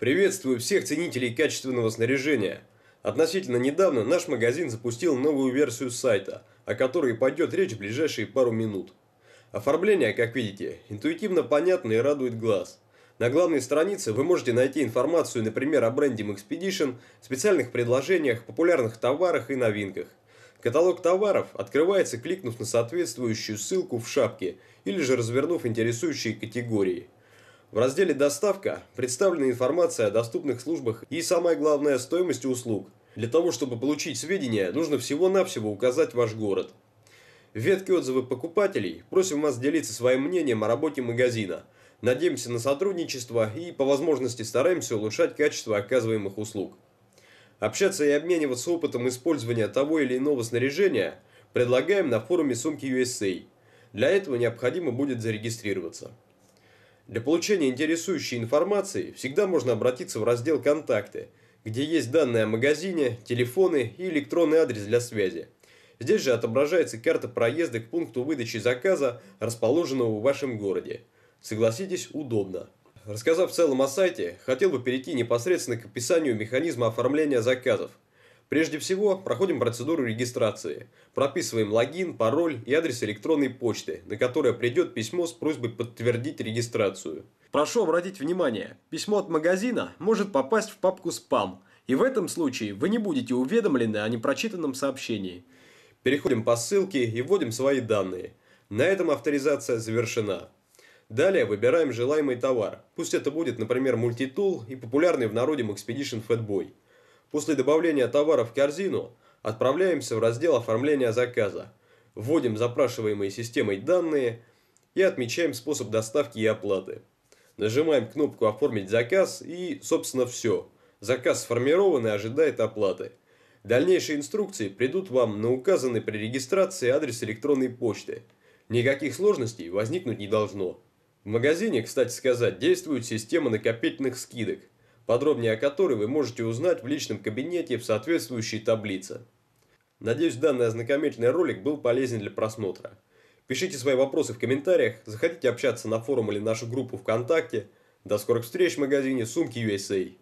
Приветствую всех ценителей качественного снаряжения. Относительно недавно наш магазин запустил новую версию сайта, о которой пойдет речь в ближайшие пару минут. Оформление, как видите, интуитивно понятно и радует глаз. На главной странице вы можете найти информацию, например, о бренде Expedition, специальных предложениях, популярных товарах и новинках. Каталог товаров открывается, кликнув на соответствующую ссылку в шапке или же развернув интересующие категории – в разделе «Доставка» представлена информация о доступных службах и, самое главное, стоимость услуг. Для того, чтобы получить сведения, нужно всего-навсего указать ваш город. Ветки отзывы покупателей просим вас делиться своим мнением о работе магазина. Надеемся на сотрудничество и, по возможности, стараемся улучшать качество оказываемых услуг. Общаться и обмениваться опытом использования того или иного снаряжения предлагаем на форуме «Сумки USA». Для этого необходимо будет зарегистрироваться. Для получения интересующей информации всегда можно обратиться в раздел «Контакты», где есть данные о магазине, телефоны и электронный адрес для связи. Здесь же отображается карта проезда к пункту выдачи заказа, расположенного в вашем городе. Согласитесь, удобно. Рассказав в целом о сайте, хотел бы перейти непосредственно к описанию механизма оформления заказов – Прежде всего, проходим процедуру регистрации. Прописываем логин, пароль и адрес электронной почты, на которое придет письмо с просьбой подтвердить регистрацию. Прошу обратить внимание, письмо от магазина может попасть в папку «Спам», и в этом случае вы не будете уведомлены о непрочитанном сообщении. Переходим по ссылке и вводим свои данные. На этом авторизация завершена. Далее выбираем желаемый товар. Пусть это будет, например, мультитул и популярный в народе Expedition Fatboy. После добавления товара в корзину отправляемся в раздел оформления заказа, вводим запрашиваемые системой данные и отмечаем способ доставки и оплаты. Нажимаем кнопку «Оформить заказ» и, собственно, все. Заказ сформирован и ожидает оплаты. Дальнейшие инструкции придут вам на указанный при регистрации адрес электронной почты. Никаких сложностей возникнуть не должно. В магазине, кстати сказать, действует система накопительных скидок подробнее о которой вы можете узнать в личном кабинете в соответствующей таблице. Надеюсь, данный ознакомительный ролик был полезен для просмотра. Пишите свои вопросы в комментариях, заходите общаться на форум или нашу группу ВКонтакте. До скорых встреч в магазине «Сумки USA».